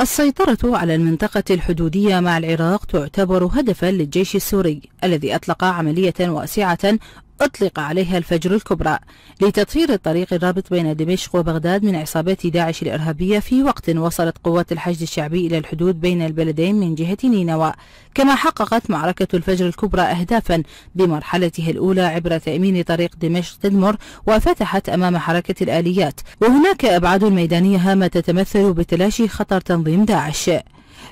السيطرة على المنطقة الحدودية مع العراق تعتبر هدفا للجيش السوري الذي أطلق عملية واسعة أطلق عليها الفجر الكبرى لتطهير الطريق الرابط بين دمشق وبغداد من عصابات داعش الإرهابية في وقت وصلت قوات الحشد الشعبي إلى الحدود بين البلدين من جهة نينوى كما حققت معركة الفجر الكبرى أهدافا بمرحلتها الأولى عبر تأمين طريق دمشق تدمر وفتحت أمام حركة الآليات وهناك أبعاد ميدانية هامة تتمثل بتلاشي خطر تنظيم داعش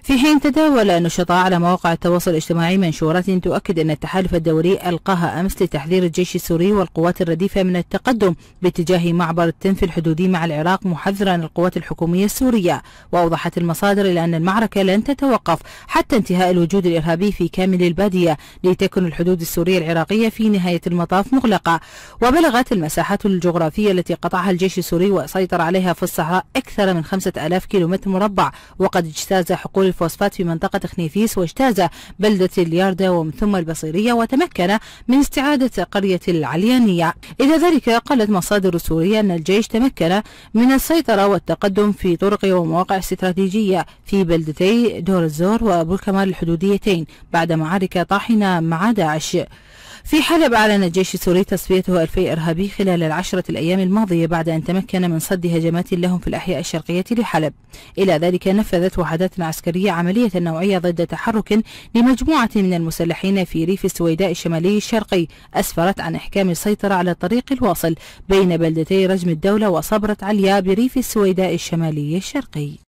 في حين تداول نشطاء على مواقع التواصل الاجتماعي منشورات تؤكد أن التحالف الدولي ألقاها أمس لتحذير الجيش السوري والقوات الرديفة من التقدم باتجاه معبر التنف الحدودي مع العراق محذرا القوات الحكومية السورية وأوضحت المصادر إلى أن المعركة لن تتوقف حتى انتهاء الوجود الإرهابي في كامل البادية لتكن الحدود السورية العراقية في نهاية المطاف مغلقة وبلغت المساحات الجغرافية التي قطعها الجيش السوري وسيطر عليها في الصحراء أكثر من 5000 كيلومتر مربع وقد اجتاز حقول تداول الفوسفات في منطقة خنيفيس واجتاز بلدة الياردة ومن ثم البصيرية وتمكن من استعادة قرية العليانية إلى ذلك قالت مصادر سورية أن الجيش تمكن من السيطرة والتقدم في طرق ومواقع استراتيجية في بلدتي دور الزور وبركمال الحدوديتين بعد معارك طاحنة مع داعش في حلب أعلن الجيش السوري تصفيته ألفي إرهابي خلال العشرة الأيام الماضية بعد أن تمكن من صد هجمات لهم في الأحياء الشرقية لحلب إلى ذلك نفذت وحدات عسكرية عملية نوعية ضد تحرك لمجموعة من المسلحين في ريف السويداء الشمالي الشرقي أسفرت عن إحكام السيطرة على الطريق الواصل بين بلدتي رجم الدولة وصبرة عليا بريف السويداء الشمالي الشرقي